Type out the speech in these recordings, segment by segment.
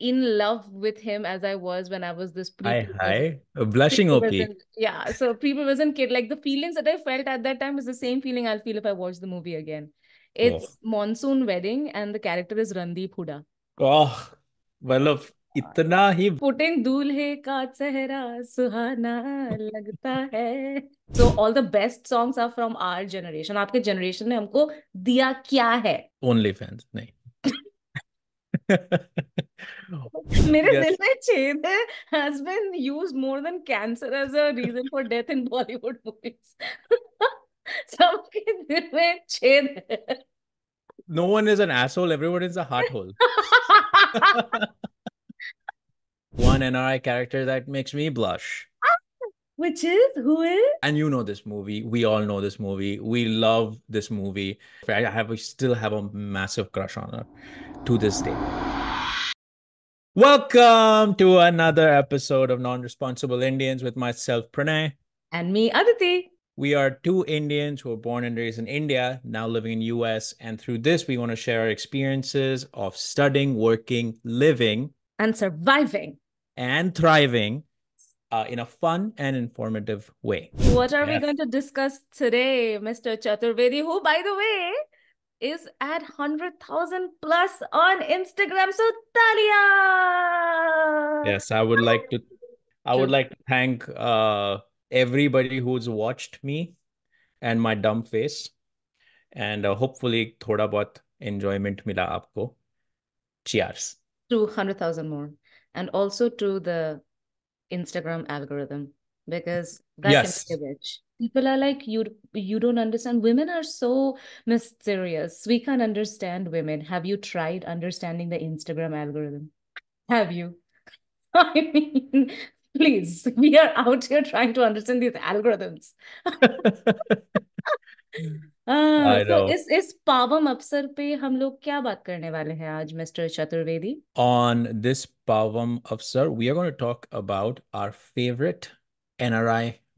in love with him as I was when I was this pre. Hi, hi. blushing OP. Yeah, so pre-pubescent kid, like the feelings that I felt at that time is the same feeling I'll feel if I watch the movie again. Oh. It's oh. Monsoon Wedding, and the character is Randeep Huda. Oh, well, of इतना ही Putting dulhe ka चेहरा suhana lagta hai. So all the best songs are from our generation. आपके generation ने हमको दिया क्या है only मेरे yes. दिल में छेद है has been used more than cancer as a reason for death in Bollywood movies सबके दिल में छेद है no one is an asshole everyone is a heart hole one nri character that makes me blush which is who is and you know this movie we all know this movie we love this movie i have we still have a massive crush on her to this day Welcome to another episode of Non Responsible Indians with myself, Pranay. And me, Aditi. We are two Indians who were born and raised in India, now living in US. And through this, we want to share our experiences of studying, working, living, and surviving, and thriving uh, in a fun and informative way. What are yeah. we going to discuss today, Mr. Chaturvedi, who, by the way, is at 100,000 plus on Instagram. So, Talia! Yes, I would like to. I would like to thank uh, everybody who's watched me and my dumb face, and uh, hopefully, thoda bahut enjoyment mila aapko. Cheers. To 100,000 more, and also to the Instagram algorithm because that yes. can be a bitch people are like you you don't understand women are so mysterious we can't understand women have you tried understanding the instagram algorithm have you i mean please we are out here trying to understand these algorithms इस इस पावम अवसर पे हम लोग क्या बात करने वाले हैं आज mister Chaturvedi on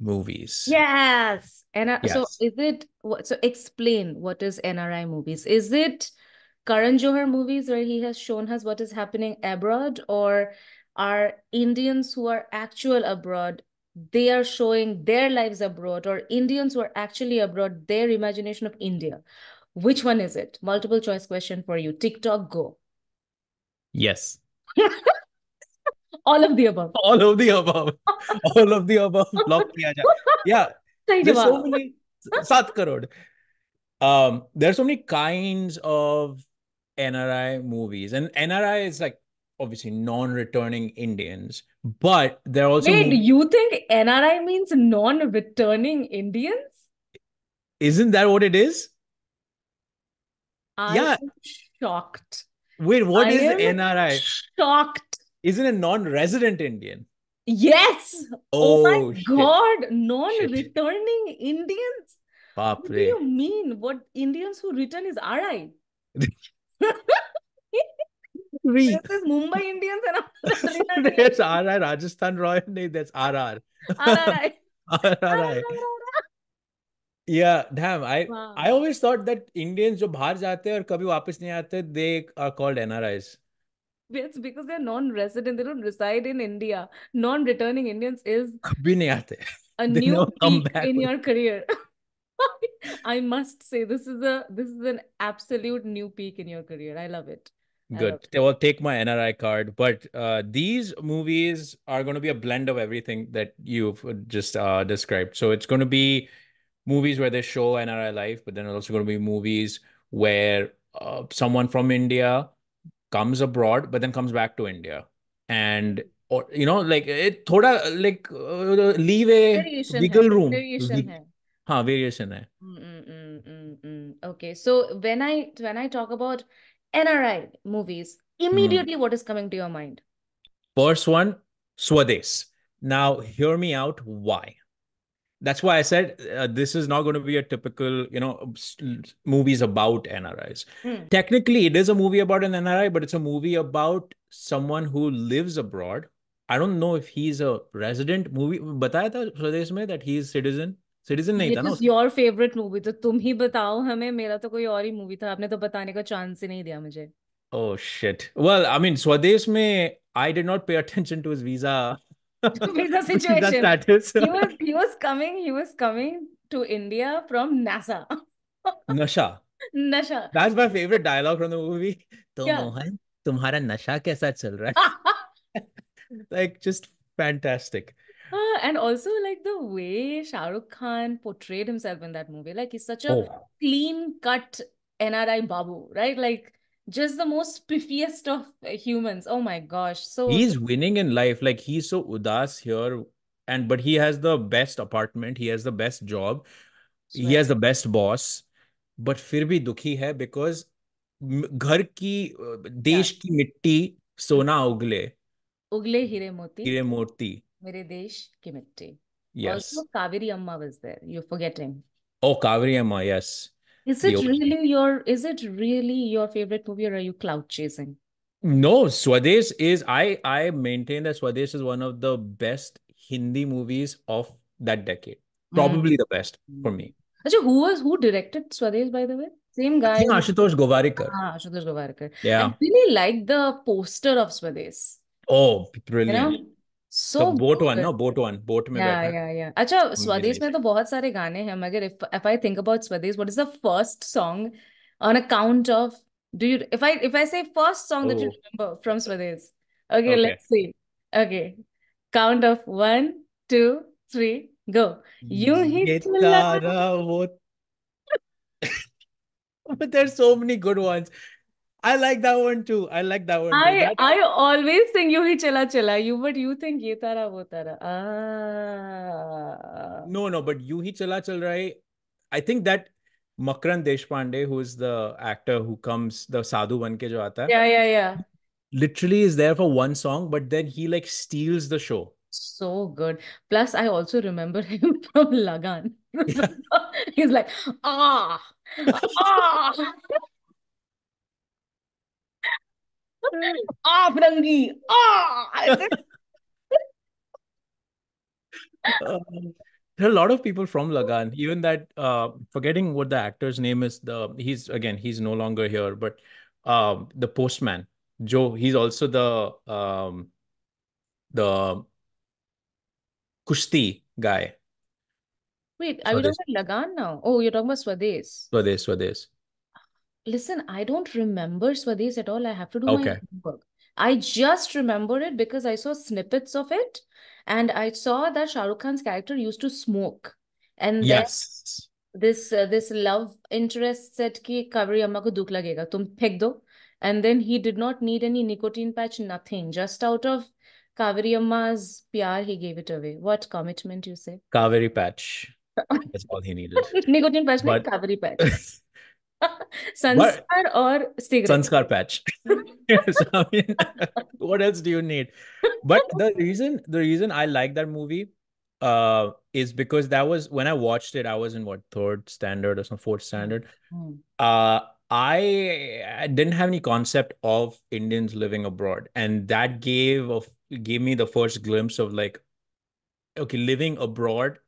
movies. Yes. And yes. so is it so explain what is NRI movies? Is it Karan Johar movies where he has shown us what is happening abroad or are Indians who are actual abroad they are showing their lives abroad or Indians who are actually abroad their imagination of India? Which one is it? Multiple choice question for you. TikTok go. Yes. all of the above all of the above all of the above block kiya jaye yeah there's so many 7 crore um are so many kinds of nri movies and nri is like obviously non-returning indians but they're also wait movies... you think nri means non-returning indians isn't that what it is I'm yeah shocked wait what I is nri shocked isn't a non-resident Indian. Yes. Oh, oh my shit. God, non-returning shit. Indians. Papre. What do you mean? What Indians who return is RI. This is Mumbai Indians and that's RI Rajasthan Royal. Nee, that's RR. RRI. RRI. Yeah, damn. I wow. I always thought that Indians who go abroad and never come back they are called NRIs it's because they're non-resident they don't reside in india non-returning indians is a new peak in your career i must say this is a this is an absolute new peak in your career i love it good Well, take my nri card but uh, these movies are going to be a blend of everything that you've just uh, described so it's going to be movies where they show nri life but then also going to be movies where uh, someone from india comes abroad but then comes back to India and or you know like it eh, thoda like uh, a legal wiggle room variation hai. हाँ variation है okay so when I when I talk about NRI immediately mm. what is coming to your mind first one Swades now hear me out why that's why I said uh, this is not going to be a typical, you know, movies about NRIs. Mm. Technically, it is a movie about an NRI, but it's a movie about someone who lives abroad. I don't know if he's a resident. Movie, Bataya tha स्वदेश में that he is citizen. Citizen नहीं था ना your favourite movie तो तुम ही बताओ हमें मेरा तो कोई और movie tha. Aapne to batane ka chance hi nahi diya mujhe. Oh shit. Well, I mean, Swadesh स्वदेश I did not pay attention to his visa with the situation. he, was, he was coming, he was coming to India from NASA. Nasha. Nasha. That's my favorite dialogue from the movie. So yeah. Mohan, तुम्हारा नशा कैसा like just fantastic. Uh, and also like the way Shah Rukh Khan portrayed himself in that movie, like he's such a oh. clean cut NRI babu, right? Like just the most piffiest of humans. Oh my gosh. So he's winning in life. Like he's so udas here. And but he has the best apartment, he has the best job, right. he has the best boss. But फिर भी दुखी है because घर की देश yeah. की मिट्टी सोना उगले उगले हीरे मोती हीरे मोती मेरे देश की मिट्टी yes also kaveri amma was there you're forgetting oh kaveri amma yes is it really your is it really your favorite movie or are you cloud chasing? No, Swadesh is I I maintain that Swadesh is one of the best Hindi movies of that decade. Hmm. Probably mm. the best for me. Achha, who was who directed Swadesh by the way? Same guy. I think Ashutosh Govarikar. Ah, Ashutosh Govarikar. Yeah. I really like the poster of Swadesh. Oh, brilliant. You know? So boat one ना boat one boat में या yeah या अच्छा स्वदेश में तो बहुत सारे गाने हैं मगर if if I think about Swades what is the first song on account of do you if I if I say first song that you remember from Swades okay let's see okay count of 1 2 3 go यूं ही तारा वो but there's so many good ones I like that one too. I like that one. I, I always think you hi chala chala. You but you think ye tara wo tara. Ah. No, no, but you hi chala chal rahe. I think that Makran Deshpande, who is the actor who comes the Sadhu one ke jo aata Yeah, yeah, yeah. Literally is there for one song, but then he like steals the show. So good. Plus, I also remember him from Lagan. Yeah. He's like, ah, ah ah, Frangi, ah. uh, there are a lot of people from Lagan. Even that, uh, forgetting what the actor's name is. The he's again he's no longer here, but uh, the postman Joe. He's also the um, the kushti guy. Wait, are we talking Lagan now? Oh, you're talking about Swades. Swades, Swades listen, I don't remember Swadesh at all. I have to do okay. my homework. I just remember it because I saw snippets of it and I saw that Shah Rukh Khan's character used to smoke. And yes. this uh, this love interest said ki Kaveri amma ko dukh lagega, tum phek do. And then he did not need any nicotine patch, nothing. Just out of Kaveri amma's PR, he gave it away. What commitment you say? Kaveri patch. That's all he needed. nicotine patch, but... Kaveri patch. Sanskar or cigarette? Sanskar patch. I mean, what else do you need? But the reason the reason I like that movie uh, is because that was when I watched it, I was in what third standard or some fourth hmm. standard. Mm. Uh, I, I didn't have any concept of Indians living abroad, and that gave of gave me the first glimpse of like, okay, living abroad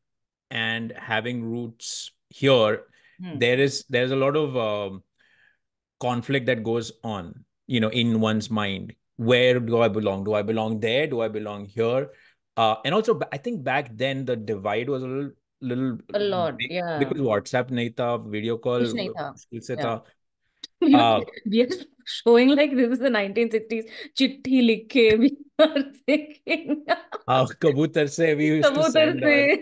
and having roots here Hmm. there is there's a lot of um, conflict that goes on you know in one's mind where do i belong do i belong there do i belong here uh, and also i think back then the divide was a little little a lot big, yeah because whatsapp nahi video call yeah. we are uh, showing like this is the 1960s chitti likhe कबूतर से भी कबूतर से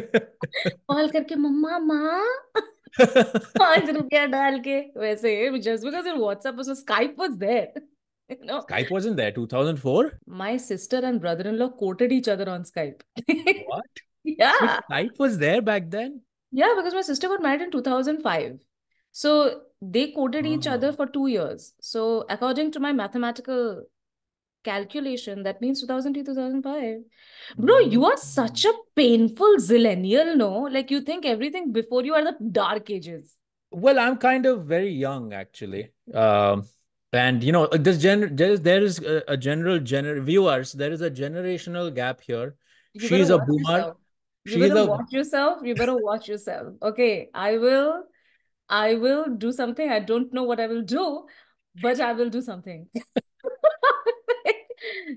call करके मम्मा माँ पांच रुपया डाल के वैसे just because your WhatsApp was Skype was there. No. Skype wasn't there. 2004. My sister and brother-in-law quoted each other on Skype. what? Yeah. But Skype was there back then. Yeah, because my sister got married in 2005. So they quoted each ah. other for two years. So according to my mathematical calculation that means 2000 to 2005 bro hmm. you are such a painful zillennial no like you think everything before you are the dark ages well i'm kind of very young actually um and you know this gen there is, there is a, a general gener viewers there is a generational gap here you she's a boomer yourself. you she's better a... watch yourself you better watch yourself okay i will i will do something i don't know what i will do but i will do something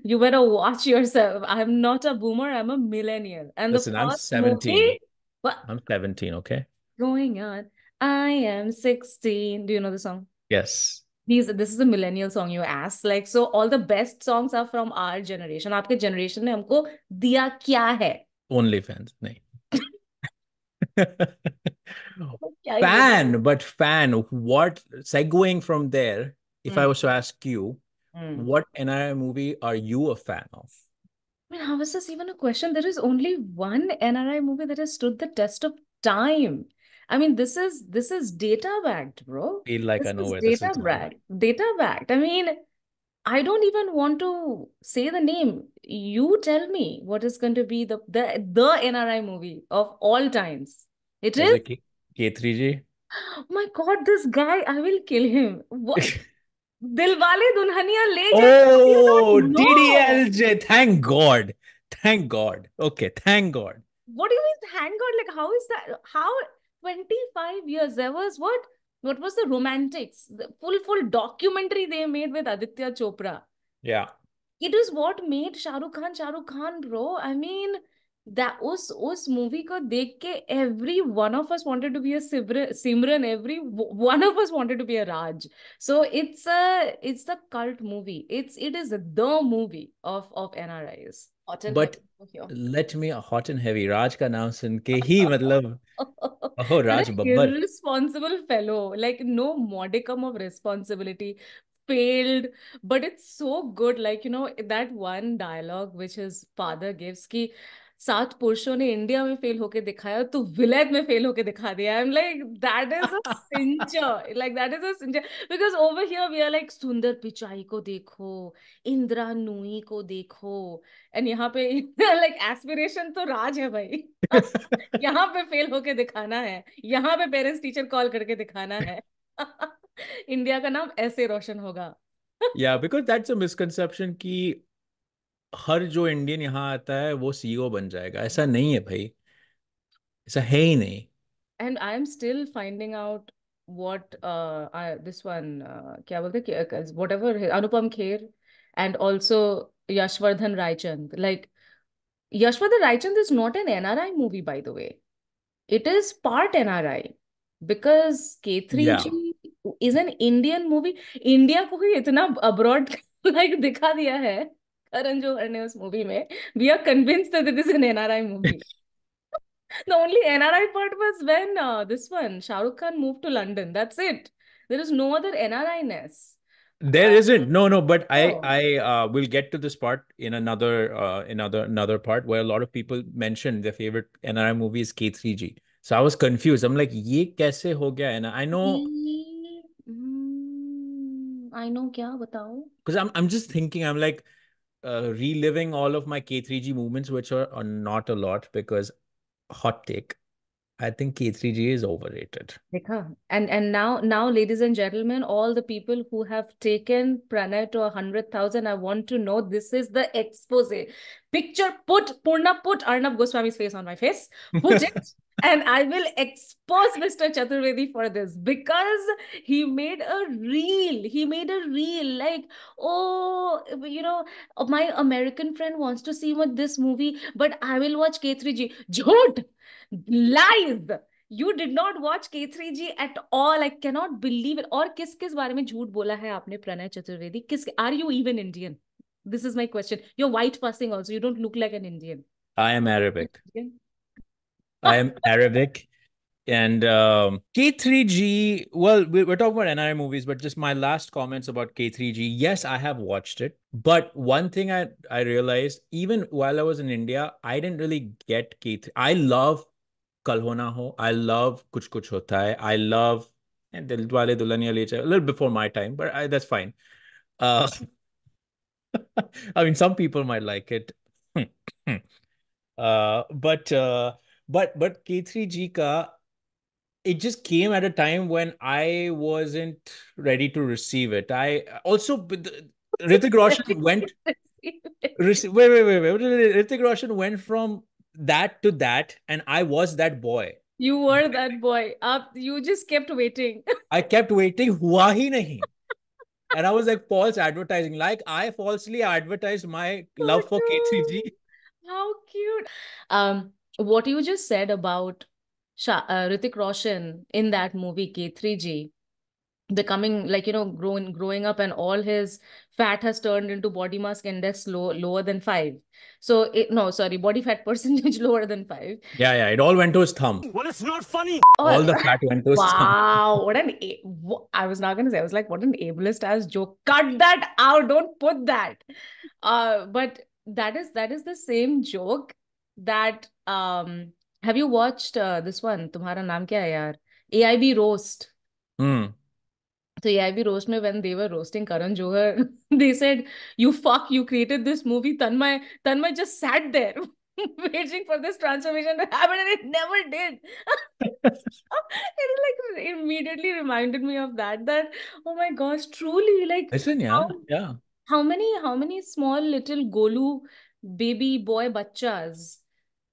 you better watch yourself. I'm not a boomer. I'm a millennial. And listen, I'm 17. Movie, what? I'm 17. Okay. Going on. I am 16. Do you know the song? Yes. These, this is a millennial song you ask. Like, so all the best songs are from our generation. Aapke generation ne humko diya kya hai? Only fans. Nahi. fan, but fan. What? Segueing from there, if mm. I hmm. was to ask you, Mm. What NRI movie are you a fan of? I mean, how is this even a question? There is only one NRI movie that has stood the test of time. I mean, this is this is data backed, bro. Feel like this I know where data backed. Data backed. I mean, I don't even want to say the name. You tell me what is going to be the the, the NRI movie of all times. It is K- K3G. Oh my God, this guy! I will kill him. What? Dilwale Dunhania Le Oh, DDLJ. Thank God. Thank God. Okay. Thank God. What do you mean, thank God? Like, how is that? How 25 years? There was what? What was the romantics? The full, full documentary they made with Aditya Chopra. Yeah. It is what made Shahrukh Khan, Shahrukh Khan, bro. I mean, that us us movie ko dekh ke every one of us wanted to be a Simran, Simran every one of us wanted to be a Raj so it's a it's the cult movie it's it is the movie of of NRIs but let me a hot and heavy Raj ka naam sun ke hi matlab oh Raj Babbar irresponsible fellow like no modicum of responsibility failed but it's so good like you know that one dialogue which his father gives ki सात पुरुषों ने India में fail होके दिखाया तो विलेद में fail होके दिखा दिया I am like that is a cincher like that is a cincher because over here we are like Sundar Pichai को देखो इंदिरा नूई को देखो एंड यहाँ पे लाइक एस्पिरेशन तो राज है भाई यहाँ पे फेल होके दिखाना है यहाँ पे पेरेंट्स टीचर कॉल करके दिखाना है इंडिया का नाम ऐसे रोशन होगा या बिकॉज दैट्स अ मिसकंसेप्शन कि हर जो इंडियन यहाँ आता है वो सीईओ बन जाएगा ऐसा नहीं है भाई ऐसा है ही नहीं and I am still finding out what uh, uh this one uh, kya bolte whatever anupam kher and also yashvardhan raichand like yashvardhan raichand is not an nri movie by the way it is part nri because k3g yeah. is an indian movie india ko hi itna abroad like dikha diya hai Karan Johar ने उस movie में we are convinced that this is an an NRI the only NRI part was when uh, this one Shah Rukh Khan moved to London. That's it. There is no other NRI ness. There not No, no. But I, oh. I uh, will get to this part in another, uh, another, another part where a lot of people mentioned their favorite NRI movie is K3G. So I was confused. I'm like, ye kaise ho gaya? And I know. I know kya batao. Because I'm, I'm just thinking. I'm like, Uh, reliving all of my K3G movements, which are, are not a lot because hot take. I think K3G is overrated. And and now now, ladies and gentlemen, all the people who have taken Pranay to a hundred thousand, I want to know this is the expose. Picture put Purna put Arnab Goswami's face on my face. Put it and I will expose Mr. Chaturvedi for this because he made a reel. He made a reel like, oh, you know, my American friend wants to see what this movie, but I will watch K3G. Jhoot! Lies! You did not watch K3G at all. I cannot believe it. Or kis kis baare mein jhoot bola hai aapne Pranay Chaturvedi? Kis, are you even Indian? This is my question. You're white passing also. You don't look like an Indian. I am Arabic. Indian? I am Arabic. And um, K3G, well, we're talking about NRI movies, but just my last comments about K3G. Yes, I have watched it. But one thing I, I realized, even while I was in India, I didn't really get K3. I love Kalhona Ho I love Kuch Kuch Hota Hai. I love and eh, Dil Dulhania Le Chale, a little before my time, but I, that's fine. Uh, I mean, some people might like it. uh, but... Uh, but but K3G ka it just came at a time when I wasn't ready to receive it. I also Ritik Roshan went. wait, wait, wait, wait. Ritik Roshan went from that to that, and I was that boy. You were that boy. Up, you just kept waiting. I kept waiting. Hua hi nahi. And I was like false advertising. Like I falsely advertised my love oh, for K3G. How cute. Um, what you just said about Shah, uh, Ritik Roshan in that movie K3G becoming like you know growing growing up and all his fat has turned into body mass index low, lower than 5 so it no sorry body fat percentage lower than 5 yeah yeah it all went to his thumb well it's not funny all, oh, all the fat went to his wow, thumb wow what an I was not going to say i was like what an ableist ass joke cut that out don't put that uh but that is that is the same joke that um have you watched uh, this one तुम्हारा नाम क्या है यार AIB roast mm. So AIB roast में when they were roasting Karan Johar they said you fuck you created this movie Tanmay Tanmay just sat there waiting for this transformation to happen and it never did it like immediately reminded me of that that oh my gosh truly like Listen, yeah, how, yeah. how many how many small little golu baby boy bachas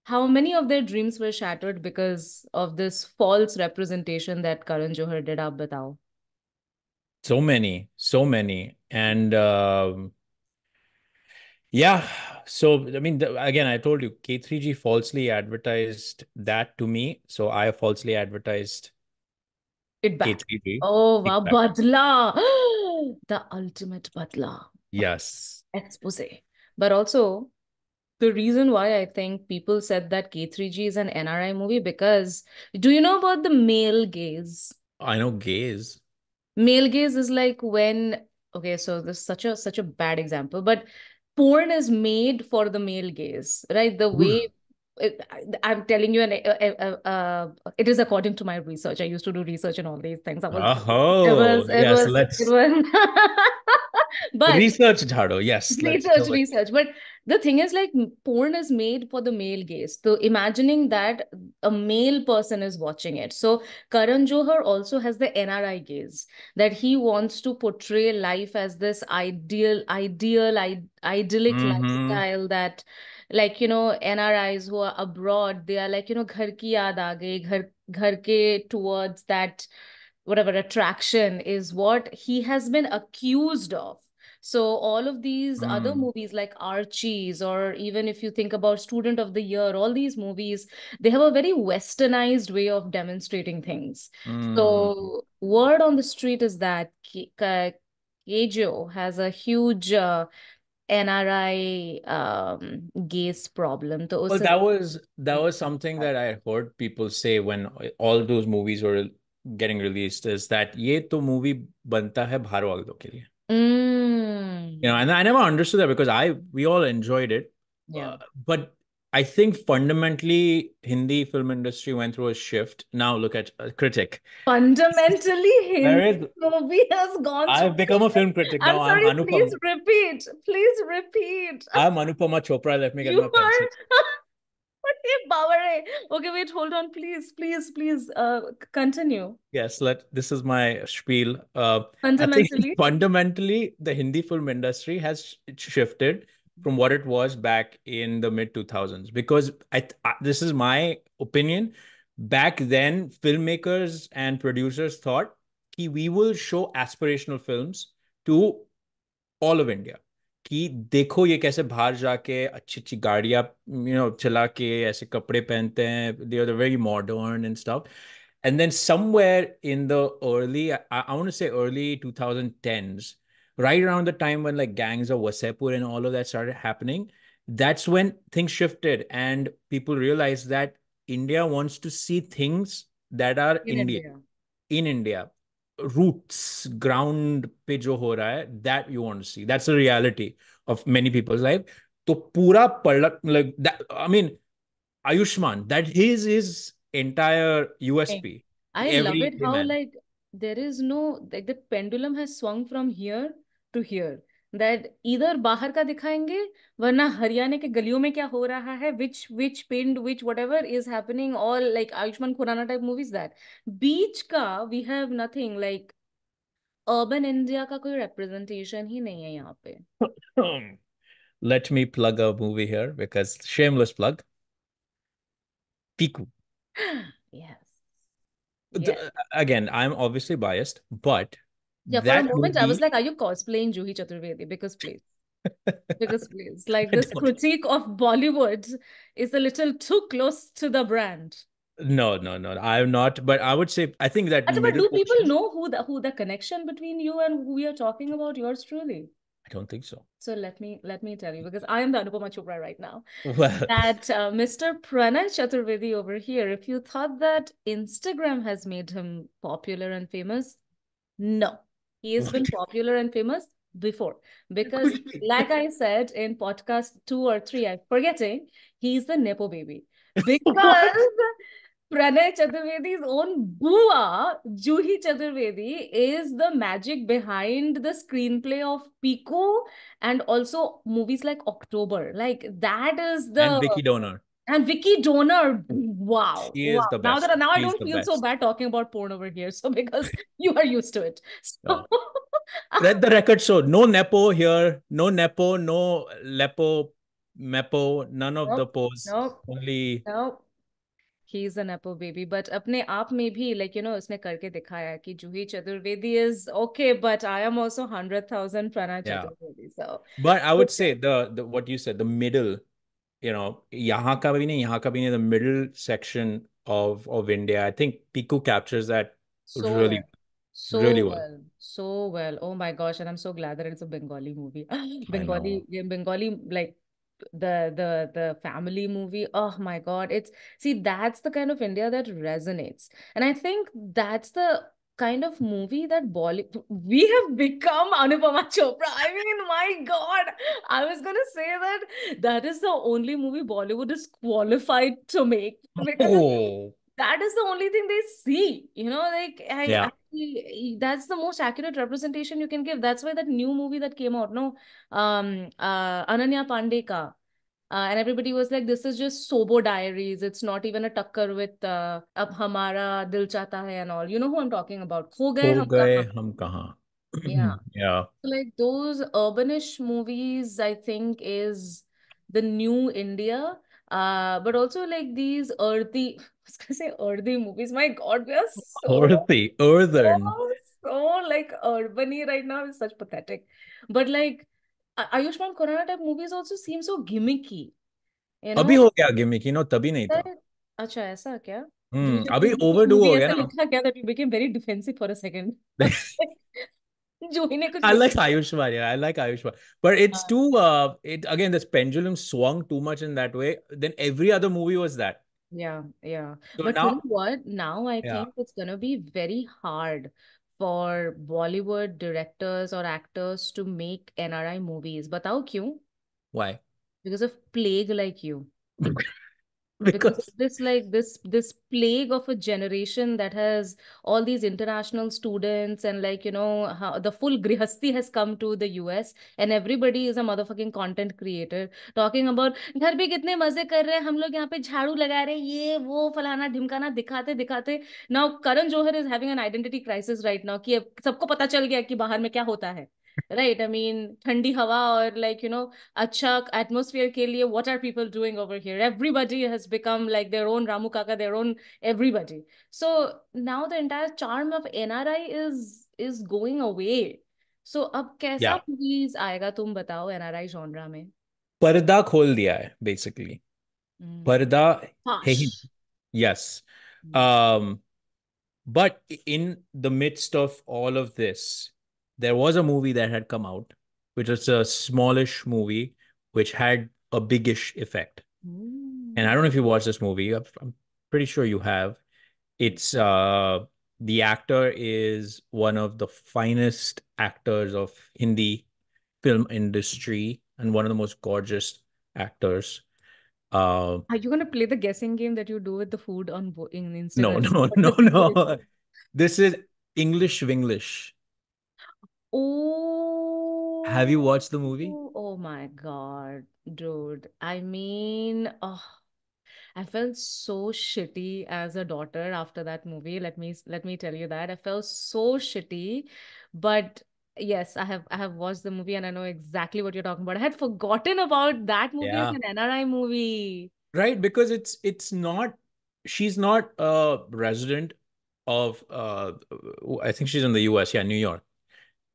how many of their dreams were shattered because of this false representation that Karan Johar did up batao? So many, so many. And uh, yeah, so I mean, again, I told you K3G falsely advertised that to me. So I falsely advertised it back. K3G. Oh, wow. Badla. the ultimate badla. Yes. Expose. But also, the reason why I think people said that K3G is an NRI movie because do you know about the male gaze? I know gaze. Male gaze is like when okay, so this is such a such a bad example, but porn is made for the male gaze, right? The way it, I, I'm telling you, and uh, uh, uh, uh, it is according to my research. I used to do research and all these things. I was, oh, it was, it yes, was, let's. It was... but research Dhado, yes. Research, research. But the thing is like porn is made for the male gaze. So imagining that a male person is watching it. So Karan Johar also has the NRI gaze that he wants to portray life as this ideal, ideal, Id- idyllic mm-hmm. lifestyle that like you know NRIs who are abroad, they are like, you know, ghar ki yaad aage, ghar, ghar ke towards that whatever attraction is what he has been accused of so all of these mm. other hmm. movies like Archie's, or even if you think about Student of the Year, all these movies, they have a very westernized way of demonstrating things. Mm. So hmm. word on the street is that Kajo has a huge uh, NRI um, gaze problem. So well, that was that was something that I heard people say when all those movies were getting released is that ये तो movie बनता है भारवालों के लिए. Mm. You know, and I never understood that because I we all enjoyed it. Yeah. Uh, but I think fundamentally Hindi film industry went through a shift. Now look at a uh, critic. Fundamentally, Hindi movie has gone. I've become a film critic now. I'm sorry, I'm Anupama. please repeat. Please repeat. I'm Anupama Chopra. Let me get you my are... pencil. okay, wait, hold on, please, please, please, uh, continue. Yes, let this is my spiel. Uh, fundamentally, fundamentally, the Hindi film industry has shifted from what it was back in the mid 2000s because I, I uh, this is my opinion. Back then, filmmakers and producers thought we will show aspirational films to all of India कि देखो ये कैसे बाहर जाके अच्छी अच्छी गाड़ियाँ you know चला के ऐसे कपड़े पहनते हैं they are very modern And then somewhere in the early, I, want to say early 2010s, right around the time when like gangs of Wasepur and all of that started happening, that's when things shifted and people realized that India wants to see things that are India. in India. roots ground पे जो हो रहा है that you want to see that's the reality of many people's life तो पूरा पलट like that I mean Ayushman that is his entire USP I Every love it how man. like there is no like the pendulum has swung from here to here that इधर बाहर का दिखाएंगे वरना हरियाणा के गलियों में क्या हो रहा है विच विच पिंड विच whatever is happening all like Ayushmann Khurrana type movies that बीच का we have nothing like urban India का कोई रिप्रेजेंटेशन ही नहीं है यहाँ पे let me plug a movie here because shameless plug piku yes, yes. again i'm obviously biased but Yeah, for a moment I was like, are you cosplaying Juhi Chaturvedi? Because please. because please. Like this critique of Bollywood is a little too close to the brand. No, no, no. I'm not, but I would say I think that. but do people know who the who the connection between you and who we are talking about? Yours truly. I don't think so. So let me let me tell you because I am the Anupama Chopra right now. Well. That uh, Mr. Pranay Chaturvedi over here, if you thought that Instagram has made him popular and famous, no, he has been popular and famous before because like I said in podcast two or three, I'm forgetting, he's the Nepo baby. Because Pranay Chaturvedi's own Bua, Juhi Chaturvedi, is the magic behind the screenplay of Pico and also movies like October. Like that is the and Vicky Donor. And Vicky Donor, wow. wow. Now that now I don't feel best. so bad talking about porn over here. So because you are used to it. So Let the record show. No Nepo here. No Nepo, no Lepo, Mepo, none of nope, the pose. Nope, Only nope. he's an Nepo baby. But apne aap mein bhi, like, you know, usne karke dikhaya ki Juhi Chaturvedi is okay, but I am also 100,000 Prana yeah. Chaturvedi. So. But I would say the, the what you said, the middle you know, yahan ka bhi nahi, yahan ka bhi nahi, the middle section of of India. I think Piku captures that so really well. So really well. well. So well. Oh my gosh. And I'm so glad that it's a Bengali movie. Bengali, Bengali, like the the the family movie oh my god it's see that's the kind of india that resonates and i think that's the kind of movie that Bollywood we have become Anupama Chopra. I mean, my God, I was gonna say that that is the only movie Bollywood is qualified to make oh. that is the only thing they see. You know, like I, yeah. I, that's the most accurate representation you can give. That's why that new movie that came out, no, um, uh, Ananya Pandeka. Uh, and everybody was like, this is just Sobo Diaries. It's not even a tucker with uh, Ab Hamara Dil Chata Hai and all. You know who I'm talking about. Kho Gaye, Kho gaye Hum Kahan. Yeah. yeah. like those urbanish movies, I think, is the new India. Uh, but also like these earthy, I was gonna say earthy movies. My God, we are so earthy, earthen. So, so like urbany right now is such pathetic. But like Ayushmann Khurrana type movies also seem so gimmicky अभी हो गया gimmicky no तभी नहीं था अच्छा ऐसा क्या हम्म अभी ओवरडू हो गया ना लिखा क्या that you became very defensive for a second कुछ I like Ayushman, yeah. I like Ayushman. But it's too uh it again this pendulum swung too much in that way. Then every other movie was that. Yeah, yeah. So but now, you know what? Now I yeah. think it's gonna be very hard for Bollywood directors or actors to make NRI movies. Batao kyun? Why? Because of plague like you. because, because this like this this plague of a generation that has all these international students and like you know how, the full grihasti has come to the US and everybody is a motherfucking content creator talking about घर पे कितने मजे कर रहे हैं हम लोग यहाँ पे झाड़ू लगा रहे हैं ये वो फलाना ढिमकाना दिखाते दिखाते now Karan Johar is having an identity crisis right now कि सबको पता चल गया कि बाहर में क्या होता है right i mean thandi hawa or like you know acha atmosphere ke liye what are people doing over here everybody has become like their own ramu kaka their own everybody so now the entire charm of nri is is going away so ab kaisa yeah. movies aayega tum batao nri genre mein पर्दा खोल दिया है basically hmm. पर्दा है ही yes but in the midst there was a movie that had come out, which was a smallish movie, which had a biggish effect. Mm. And I don't know if you watched this movie. I'm pretty sure you have. It's uh, the actor is one of the finest actors of Hindi film industry and one of the most gorgeous actors. Uh, Are you gonna play the guessing game that you do with the food on Instagram? No, no, no, no. this is English Winglish. Oh. Have you watched the movie? Oh my God, dude. I mean, oh, I felt so shitty as a daughter after that movie. Let me let me tell you that. I felt so shitty, but yes i have i have watched the movie and i know exactly what you're talking about i had forgotten about that movie yeah. as an nri movie right because it's it's not she's not a resident of uh i think she's in the us yeah new york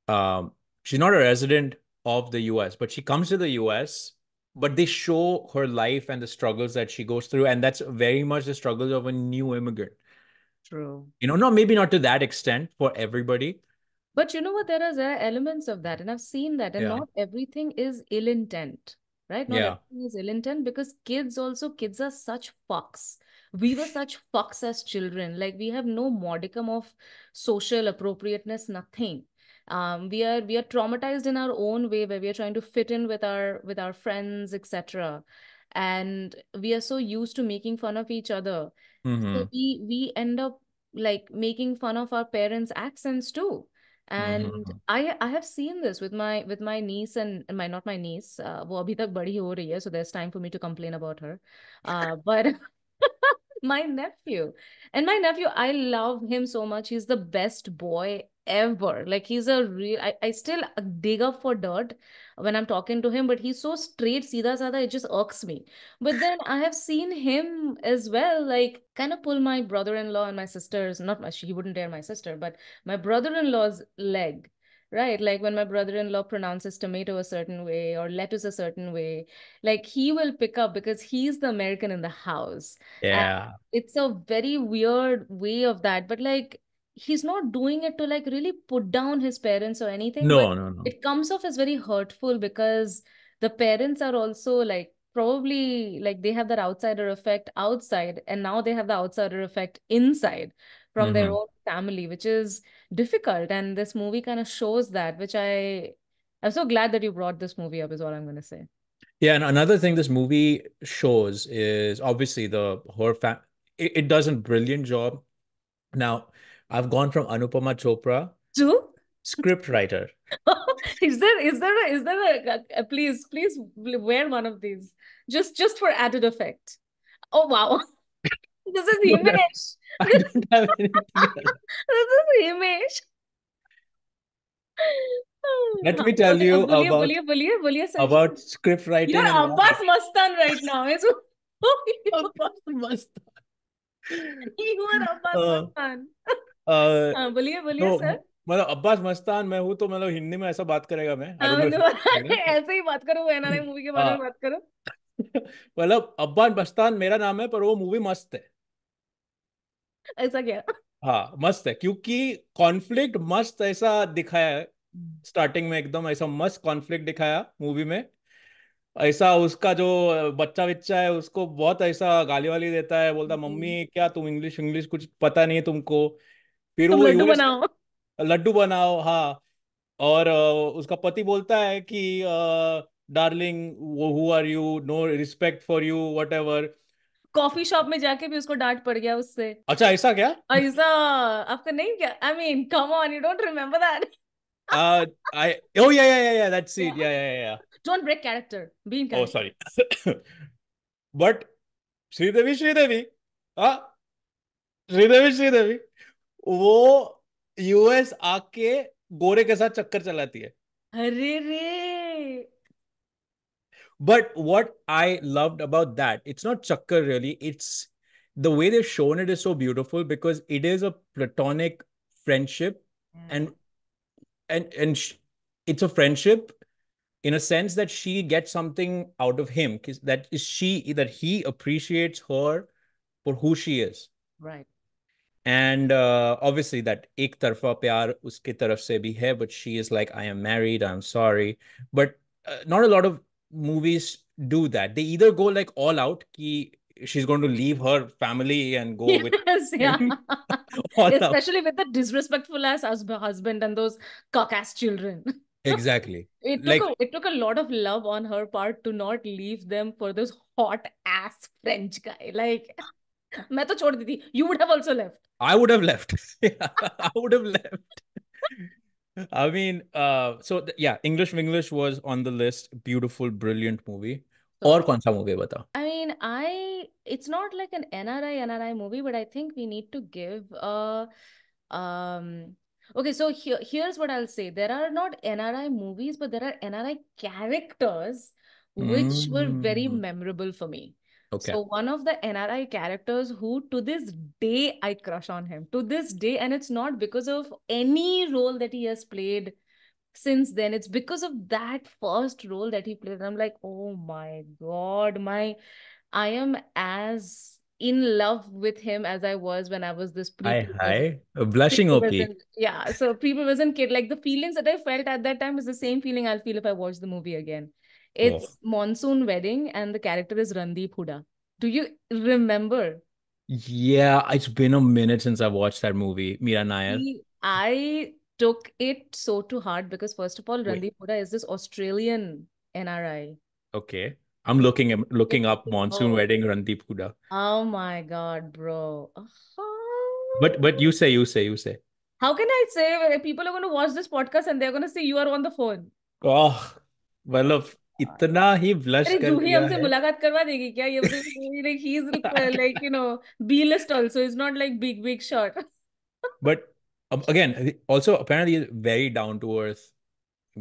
um, she's not a resident of the US, but she comes to the US. But they show her life and the struggles that she goes through, and that's very much the struggles of a new immigrant. True. You know, not maybe not to that extent for everybody, but you know what? There are, there are elements of that, and I've seen that. And yeah. not everything is ill intent, right? Not yeah. everything is ill intent because kids also kids are such fucks. We were such fucks as children. Like we have no modicum of social appropriateness, nothing um, we are we are traumatized in our own way where we are trying to fit in with our with our friends etc and we are so used to making fun of each other mm-hmm. so we we end up like making fun of our parents accents too and mm-hmm. i i have seen this with my with my niece and, and my not my niece uh, wo abhi tak badi ho rahi hai, so there's time for me to complain about her uh, but my nephew and my nephew i love him so much he's the best boy ever. Like he's a real. I, I still dig up for dirt when I'm talking to him, but he's so straight, Sida Sada. It just irks me. But then I have seen him as well, like kind of pull my brother-in-law and my sister's. Not much. He wouldn't dare my sister, but my brother-in-law's leg right like when my brother-in-law pronounces tomato a certain way or lettuce a certain way like he will pick up because he's the american in the house yeah and it's a very weird way of that but like he's not doing it to like really put down his parents or anything. No, no, no. It comes off as very hurtful because the parents are also like probably like they have that outsider effect outside and now they have the outsider effect inside from mm-hmm. their own family which is difficult and this movie kind of shows that which i i'm so glad that you brought this movie up is all i'm going to say yeah and another thing this movie shows is obviously the her fam it, it does a brilliant job now I've gone from Anupama Chopra to script writer. is there is there a, is there a, a, please please wear one of these just just for added effect. Oh wow. this is Himesh. this is image. Let me tell you about, bulliye, bulliye, about script writing. You're Abbas Mastan right now. Is Abbas Mastan. You are Abbas uh, Mastan. हाँ, बोलिए बोलिए तो sir मतलब अब्बास मस्तान मैं हूँ तो मतलब हिंदी में ऐसा बात करेगा मैं हाँ, मतलब ऐसे ही बात करूँ एनआरआई मूवी के बारे में हाँ। बात करूँ मतलब अब्बास मस्तान मेरा नाम है पर वो मूवी मस्त है ऐसा क्या हाँ मस्त है क्योंकि कॉन्फ्लिक्ट मस्त ऐसा दिखाया स्टार्टिंग में एकदम ऐसा मस्त कॉन्फ्लिक्ट दिखाया मूवी में ऐसा उसका जो बच्चा बिच्चा है उसको बहुत ऐसा गाली वाली देता है बोलता मम्मी हम्म। क्या तुम इंग्लिश इंग्लिश कुछ पता नहीं है तुमको फिर तो वो लड्डू बनाओ लड्डू बनाओ हाँ और उसका पति बोलता है कि डार्लिंग वो who are you no respect for you what coffee shop में जाके भी उसको डांट पड़ गया उससे अच्छा ऐसा क्या ऐसा आपका नहीं क्या I mean come on you don't remember that I i yeah yeah yeah या that's it yeah yeah yeah don't break character be in be sorry but Sridevi Sridevi हाँ श्रीदेवी श्रीदेवी वो US But what I loved about that, it's not chakkar really. It's the way they've shown it is so beautiful because it is a platonic friendship, hmm. and and and it's a friendship in a sense that she gets something out of him. That is she that he appreciates her for who she is. Right and uh, obviously that ek tarfa pyar uske taraf se bhi hai but she is like i am married i'm sorry but uh, not a lot of movies do that they either go like all out ki she's going to leave her family and go yes, with yeah. especially out. with the disrespectful ass husband and those cock ass children exactly it took like, a, it took a lot of love on her part to not leave them for this hot ass french guy like मैं would have दी थी you would have also left I would have I mean, uh, so yeah, English English was on the list. Beautiful, brilliant movie. or konsa movie bata? I mean, I it's not like an NRI NRI movie, but I think we need to give a um. Okay, so here here's what I'll say. There are not NRI movies, but there are NRI characters which were very hmm. memorable for me. Okay. So one of the NRI characters who to this day I crush on him. To this day, and it's not because of any role that he has played since then. It's because of that first role that he played. And I'm like, oh my god, my I am as in love with him as I was when I was this pre hi, hi. blushing OP. Yeah. So people wasn't kid. Like the feelings that I felt at that time is the same feeling I'll feel if I watch the movie again. It's Monsoon Wedding, and the character is Randeep Huda. Do you remember? Yeah, it's been a minute since I watched that movie, Mira Nair. I took it so to heart because, first of all, Randeep Huda is this Australian NRI. Okay. I'm looking looking up oh. Monsoon oh. Wedding Randeep Huda. Oh my god, bro. Uh-huh. But but you say, you say, you say. How can I say people are gonna watch this podcast and they're gonna say you are on the phone? Oh well of इतना ही blush कर जूही हमसे मुलाकात करवा देगी क्या ये like he is like you know B list also is not like big big shot but again also apparently he's very down to earth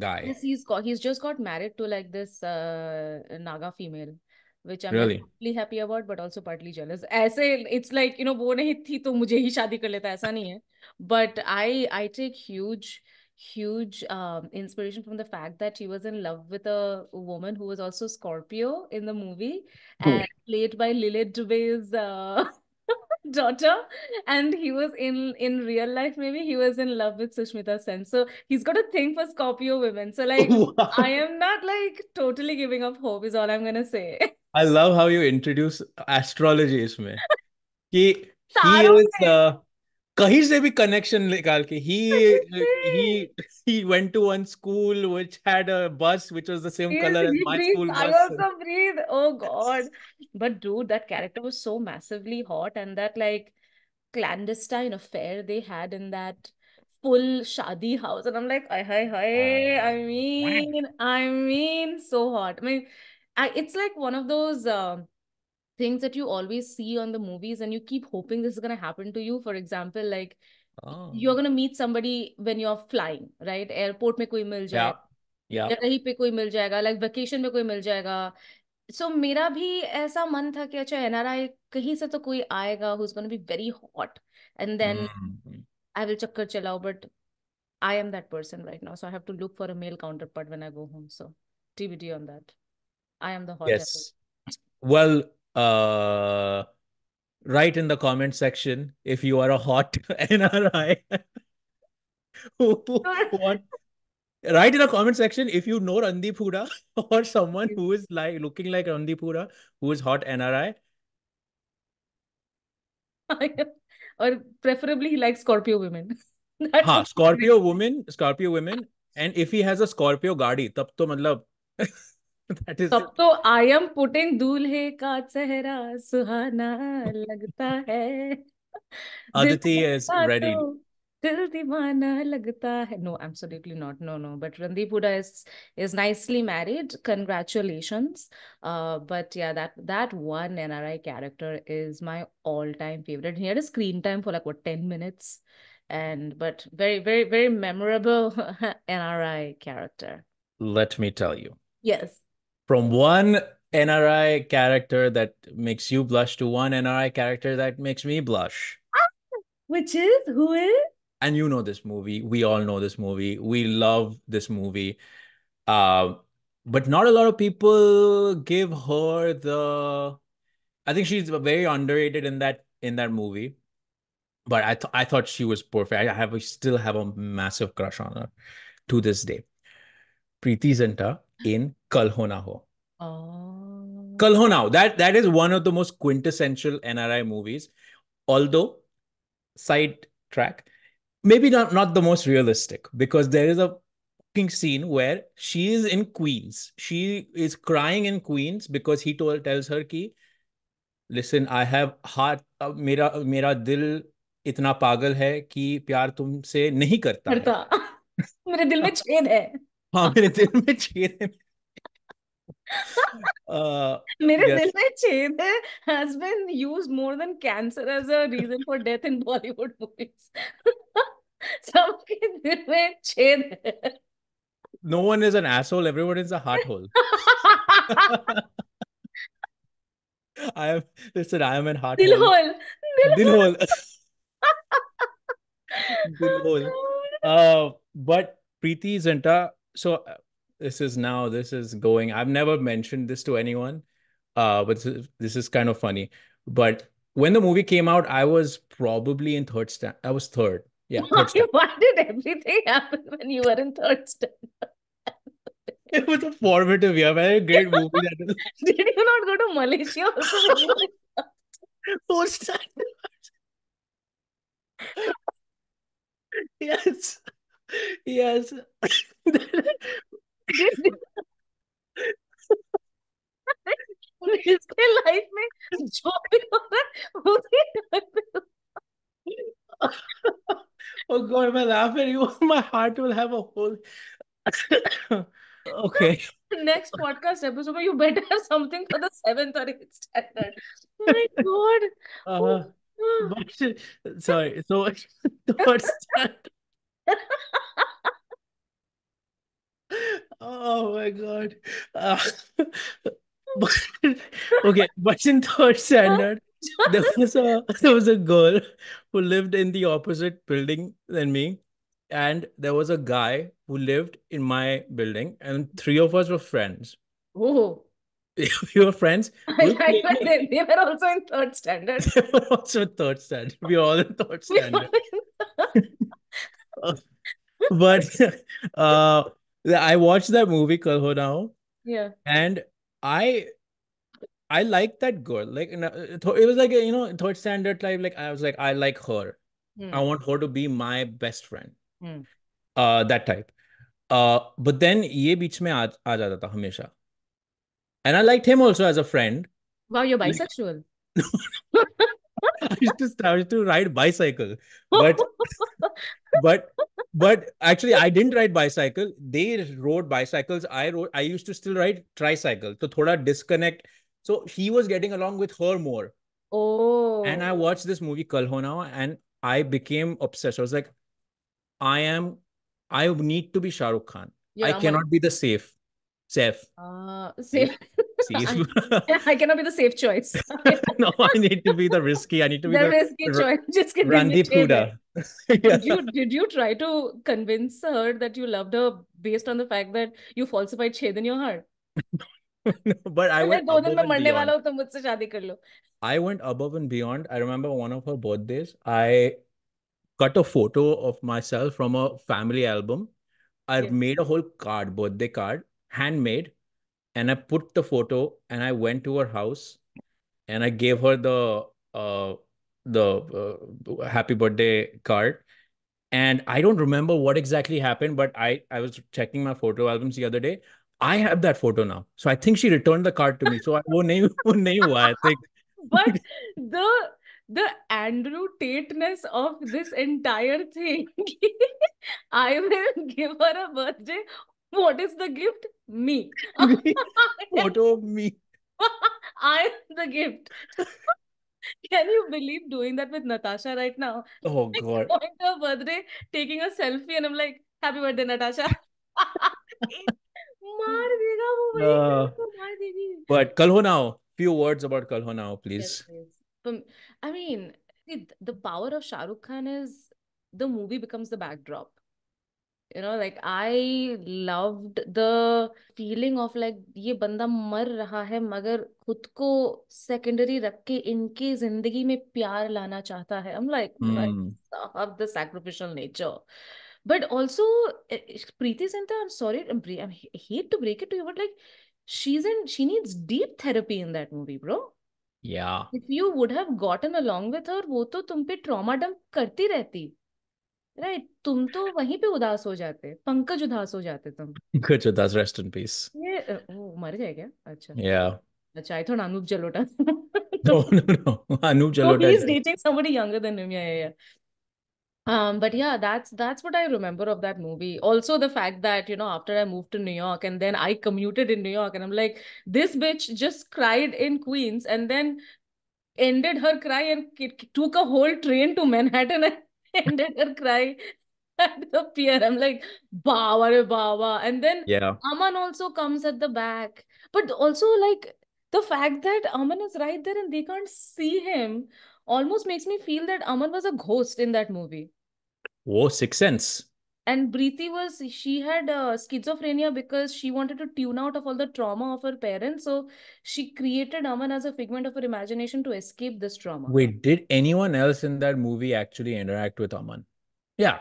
guy yes he's got he's just got married to like this uh, naga female which I'm really? partly happy about but also partly jealous ऐसे it's like you know वो नहीं थी तो मुझे ही शादी कर लेता ऐसा नहीं है but I I take huge uh, huge um, inspiration from the fact that she was in love with a woman who was also Scorpio in the movie cool. Hmm. and played by Lilith Dubey's uh, daughter and he was in in real life maybe he was in love with Sushmita Sen so he's got a thing for Scorpio women so like I am not like totally giving up hope is all I'm gonna say I love how you introduce astrology isme he, he is uh, कहीं से भी connection निकाल के he he he went to one school which had a bus which was the same color as my school bus. I also breathe. Oh God! But dude, that character was so massively hot, and that like clandestine affair they had in that full shadi house, and I'm like, hi hi hi. I mean, I mean, so hot. I mean, it's like one of those. Uh, things that you always see on the movies and you keep hoping this is going to happen to you for example like you're oh. going to meet somebody when you're flying right airport mein koi mil yeah pe koi mil jayega, like vacation mein koi mil jayega. so mera bhi a man tha ki acha nri kahin se to koi aayega who's going to be very hot and then hmm. i will chakkar chalao but i am that person right now so i have to look for a male counterpart when i go home so tbd on that i am the hot yes well uh, write in the comment section if you are a hot NRI. write in the comment section if you know Randipura or someone who is like looking like Randipura who is hot NRI. or preferably he likes Scorpio women. Ha Scorpio women Scorpio women and if he has a Scorpio गाड़ी तब to मतलब that is अब तो I am putting दूल्हे का चेहरा सुहाना लगता है Aditi is ready. Till Divana Lagta Hai. No, absolutely not. No, no. But Randeep Huda is is nicely married. Congratulations. Uh, but yeah, that that one NRI character is my all-time favorite. He had a screen time for like what 10 minutes. And but very, very, very memorable NRI character. Let me tell you. Yes from one NRI character that makes you blush to one NRI character that makes me blush. Ah, which is who is? And you know this movie. We all know this movie. We love this movie. Uh, but not a lot of people give her the. I think she's very underrated in that in that movie. But I th- I thought she was perfect. I have I still have a massive crush on her to this day. Preeti Zinta इन कल होना हो Kalhona Ho. Oh. Kalhona Ho. That, that is one of the most quintessential NRI movies. Although, side track, maybe not not the most realistic because there is a scene where she is in Queens. She is crying in Queens because he told, tells her ki, listen, I have heart, uh, mera mera dil itna pagal hai ki pyar tumse nahi karta. Karta. Mere dil mein छेद hai. हाँ मेरे दिल में छेद है uh, मेरे yes. दिल में छेद है has been used more than cancer as a reason for death in Bollywood movies. सबके दिल में छेद है. No one is an asshole. Everyone is a heart hole. I am. Listen, I am an heart dil hole. hole. Dil, dil hole. hole. dil hole. Uh, but Preeti Zinta so uh, this is now this is going i've never mentioned this to anyone uh but this is kind of funny but when the movie came out i was probably in third stand i was third yeah third stand. why did everything happen when you were in third stand it was a formative year man. great movie did you not go to malaysia fourth standard yes yes इसके life में जो भी हो रहा है oh god, I laugh at you, my heart will have a hole. okay. Next podcast episode, you better have something for the seventh or eighth standard. Oh my god. Uh, oh. but, sorry. So third standard. oh my god. Uh, okay, but in third standard, there was a there was a girl who lived in the opposite building than me, and there was a guy who lived in my building, and three of us were friends. Oh. We were friends. We were, I, they, they were also in third standard. They were also third standard. We were all in third standard. but uh, I watched that movie Kal Ho Now. Yeah. And I I like that girl. Like it was like you know third standard type. Like I was like I like her. Mm. I want her to be my best friend. Mm. Uh, that type. Uh, but then ये बीच में आ आ जाता tha हमेशा. And I liked him also as a friend. Wow, you're bisexual. I used to start to ride bicycle, but but but actually I didn't ride bicycle. They rode bicycles. I rode. I used to still ride tricycle. So thoda disconnect. So he was getting along with her more. Oh. And I oh. watched this movie Kalhona, and I became obsessed. I was like, I am. I need to be Shahrukh Khan. Yeah, I cannot be the safe. Safe. Uh, safe safe. I cannot be the safe choice. no, I need to be the risky. I need to be the, the risky r- choice. Just kidding. Randeep Huda. yeah. did, you, did you try to convince her that you loved her based on the fact that you falsified Shed in your heart? but I went I went above and beyond. I remember one of her birthdays. I cut a photo of myself from a family album. I made a whole card, birthday card, handmade, and I put the photo and I went to her house and I gave her the uh, the uh, happy birthday card. And I don't remember what exactly happened, but I, I was checking my photo albums the other day. I have that photo now. So I think she returned the card to me. So I wo nahi, wo nahi I think. But the the Andrew Tateness of this entire thing. I will give her a birthday what is the gift? Me. Photo of me. I am the gift. Can you believe doing that with Natasha right now? Oh god. Going to birthday, taking a selfie, and I'm like, happy birthday, Natasha. मार देगा वो भाई uh, मार देगी but few words about Kalho Now, please. yes. I mean, the power of Shah Rukh Khan is the movie becomes the backdrop. You know like I loved the feeling of like ये बंदा मर रहा है मगर खुद को secondary रख के इनकी जिंदगी में प्यार लाना चाहता है हम like the sacrificial nature but also Preeti Singh I am sorry hate to break it to you but like she's and she needs deep therapy in that movie bro yeah if you would have gotten along with her वो तो तुम पे trauma dump करती रहती right right, तुम तो वहीं पे उदास हो जाते पंकज उदास हो जाते तुम पंकज उदास रेस्ट इन पीस ये ओ मर गए क्या अच्छा या अच्छा I thought Anup Jalota no no no Anup Jalota he is dating somebody younger than him yeah yeah Um, but yeah, that's that's what I remember of that movie. Also, the fact that you know after I moved to New York and then I commuted in New York, and I'm like, this bitch just cried in Queens and then ended her cry and took a whole train to Manhattan and ended her cry at the pier. I'm like, Baba, bawa." And then yeah. Aman also comes at the back. But also, like, the fact that Aman is right there and they can't see him almost makes me feel that Aman was a ghost in that movie. Oh, Sixth Sense and Preeti was she had uh, schizophrenia because she wanted to tune out of all the trauma of her parents so she created Aman as a figment of her imagination to escape this trauma wait did anyone else in that movie actually interact with Aman yeah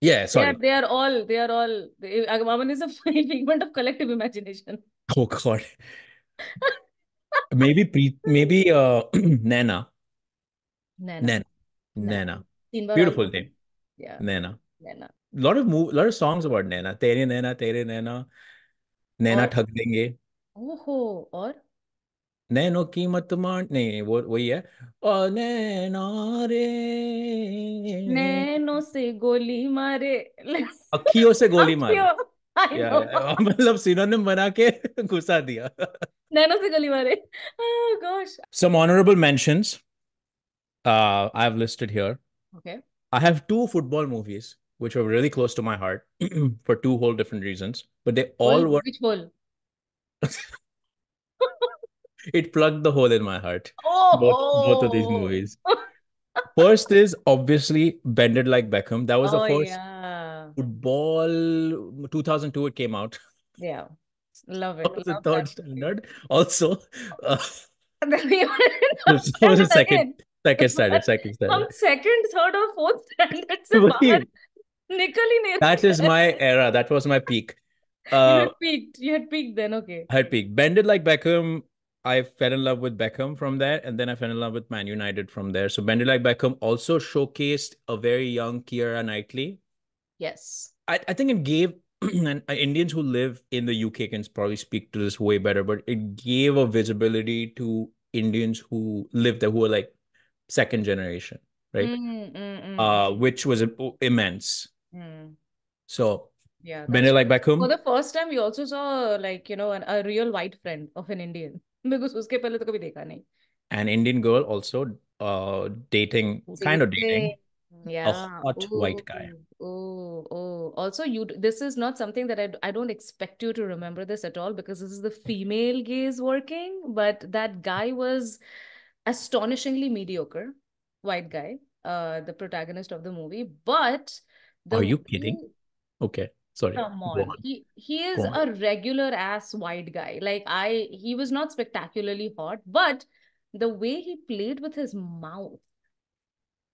yeah sorry yeah, they are all they are all they, Aman is a figment of collective imagination oh god maybe pre maybe uh Nana Nana Nana, Nana. Beautiful name yeah Nana Nana lot of move, lot of songs about Naina. Tere Naina, Tere Naina, Naina और... ठग देंगे. ओहो और nano की मत मान नहीं वो वही है और नैना रे नैनो से गोली मारे अखियों से गोली मारे मतलब सिनोनिम बना के घुसा दिया नैनो से गोली मारे gosh some honourable mentions I have listed here okay I have two football movies which were really close to my heart for two whole different reasons. But they all were. Which hole? it plugged the hole in my heart. Oh, both, oh. both of these oh. movies. first is obviously Bended Like Beckham. That was oh, the first yeah. football 2002. It came out. Yeah, love it. love the third standard. Also, uh, was the second. Second standard, second standard. From second, third, or fourth standard, Nikali Nathan. That is my era. That was my peak. Uh, you had uh, peaked. You had peaked then. Okay. I had peaked. Bended like Beckham. I fell in love with Beckham from there, and then I fell in love with Man United from there. So Bended like Beckham also showcased a very young Kiera Knightley. Yes. I, I think it gave and uh, Indians who live in the UK can probably speak to this way better, but it gave a visibility to Indians who live there who are like second generation, right? Mm, mm, mm. Uh, which was immense. Mm. So yeah, when you like back home. For the first time, we also saw like you know an, a real white friend of an Indian because उसके पहले तो कभी देखा नहीं. An Indian girl also uh dating, kind of dating. Yeah. A hot ooh, white guy. Oh, oh. oh. Also, you. This is not something that I. I don't expect you to remember this at all because this is the female gaze working. But that guy was astonishingly mediocre, white guy. Uh, the protagonist of the movie, but the Are you kidding? He, okay. Sorry. Come on. on. He he is a regular ass white guy. Like I he was not spectacularly hot, but the way he played with his mouth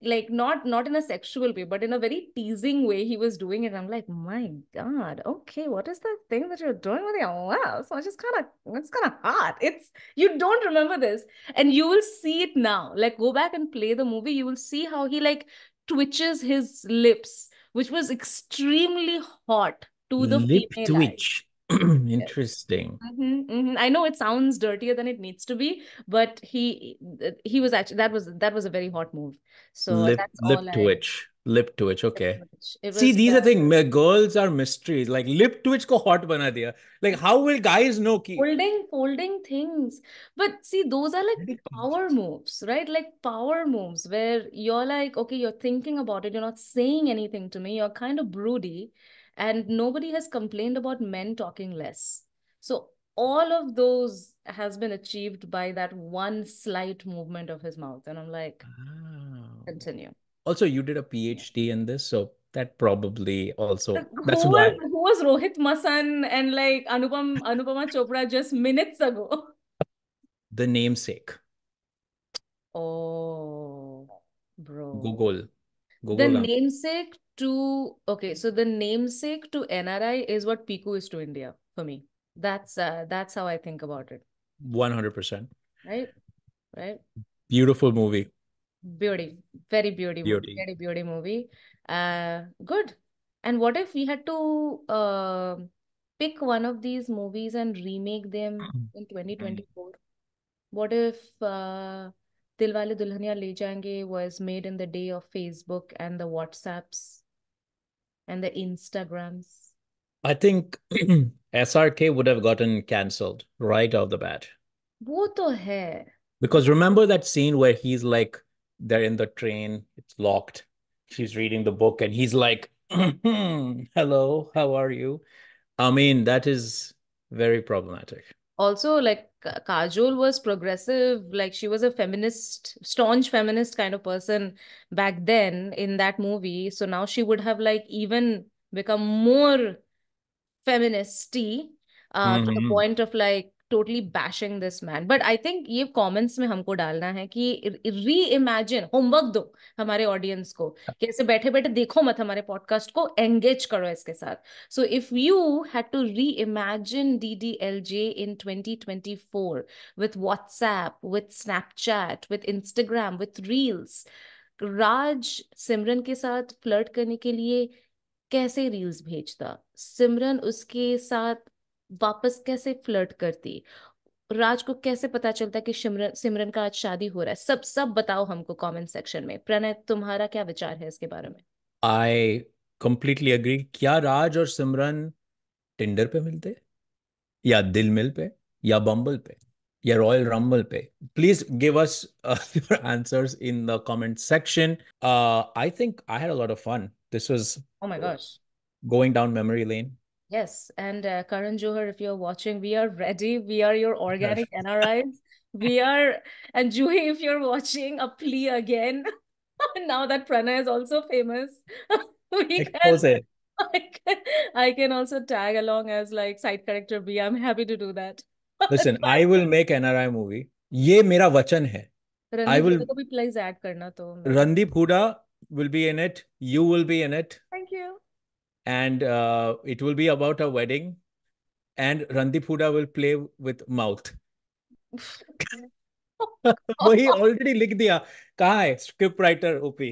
like not not in a sexual way but in a very teasing way he was doing it i'm like my god okay what is that thing that you're doing with your mouth so it's just kind of it's kind of hot it's you don't remember this and you will see it now like go back and play the movie you will see how he like twitches his lips which was extremely hot to the Lip twitch. interesting mm-hmm, mm-hmm. i know it sounds dirtier than it needs to be but he he was actually that was that was a very hot move so lip, lip twitch lip twitch okay was, see these uh, are things girls are mysteries like lip twitch ko hot bana diya like how will guys know ki folding folding things but see those are like power moves right like power moves where you're like okay you're thinking about it you're not saying anything to me you're kind of broody and nobody has complained about men talking less so all of those has been achieved by that one slight movement of his mouth and i'm like ah. continue also you did a phd in this so that probably also that's who why was, who was rohit masan and like anupam anupama chopra just minutes ago the namesake oh bro google google the namesake to okay so the namesake to nri is what piku is to india for me that's uh, that's how i think about it 100% right right beautiful movie beauty very beauty, beauty. Movie, very beauty movie uh good and what if we had to uh, pick one of these movies and remake them in 2024 what if uh, dilwale dulhania le jayenge was made in the day of facebook and the whatsapps and the instagrams i think srk would have gotten cancelled right off the bat wo to hai because remember that scene where he's like they're in the train, it's locked. She's reading the book, and he's like, Hello, how are you? I mean, that is very problematic. Also, like Kajol was progressive, like she was a feminist, staunch feminist kind of person back then in that movie. So now she would have like even become more feministy uh, mm-hmm. to the mm-hmm. point of like totally bashing this man but I think ये comments में हमको डालना है कि री imagine homework दो हमारे audience को कैसे बैठे बैठे देखो मत हमारे पॉडकास्ट को एंगेज करो इसके साथ so if you had to reimagine D D L J in twenty twenty four with WhatsApp with Snapchat with Instagram with reels Raj Simran के साथ फ्लर्ट करने के लिए कैसे रील्स भेजता सिमरन उसके साथ वापस कैसे फ्लर्ट करती राज को कैसे पता चलता है कि सिमरन सिमरन का आज शादी हो रहा है सब सब बताओ हमको कमेंट सेक्शन में प्रणय तुम्हारा क्या विचार है इसके बारे में आई कंप्लीटली अग्री क्या राज और सिमरन टिंडर पे मिलते या दिल मिल पे या बम्बल पे या रॉयल रंबल पे please give us your answers in the comment section I think I had a lot of fun this was oh my gosh going down memory lane Yes, and uh, Karan Johar, if you're watching, we are ready. We are your organic NRIs. We are, and Juhi, if you're watching, a plea again. now that Prana is also famous, we can, I can, I can also tag along as like side character B. I'm happy to do that. Listen, I will make NRI movie. ये मेरा वचन है. Randeep I will को plays add करना तो. Randeep Huda will be in it. You will be in it. Thank you and uh, it will be about a wedding and Randeep Huda will play with mouth. वही already लिख दिया कहा है script writer OP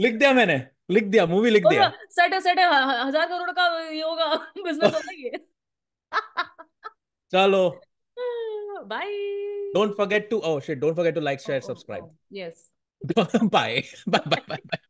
लिख दिया मैंने लिख दिया मूवी लिख दिया सेट है सेट है हजार करोड़ का ये होगा बिजनेस होगा ये चलो bye don't forget to oh shit don't forget to like share subscribe yes bye bye bye bye